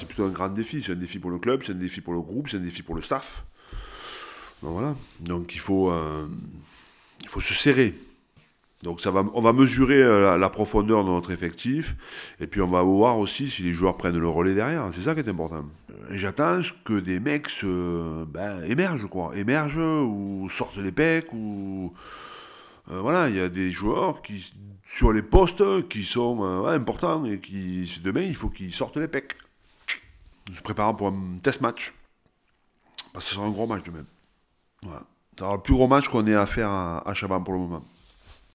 C'est plutôt un grand défi. C'est un défi pour le club, c'est un défi pour le groupe, c'est un défi pour le staff. Donc il faut, euh, il faut se serrer. Donc ça va, on va mesurer euh, la, profondeur de notre effectif et puis on va voir aussi si les joueurs prennent le relais derrière. C'est ça qui est important. Euh, j'attends que des mecs ben, émergent quoi, émergent ou sortent les pecs voilà, il y a des joueurs qui sur les postes qui sont importants et qui demain il faut qu'ils sortent les pecs se préparé pour un test match. Parce que ce sera un gros match de même. Voilà. le plus gros match qu'on ait à faire à, à pour le moment.